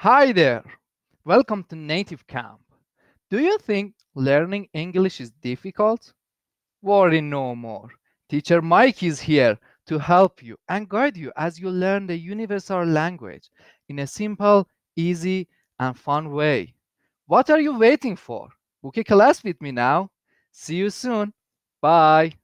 Hi there. Welcome to Native Camp. Do you think learning English is difficult? Worry no more. Teacher Mike is here to help you and guide you as you learn the universal language in a simple, easy, and fun way. What are you waiting for? Book a class with me now. See you soon. Bye.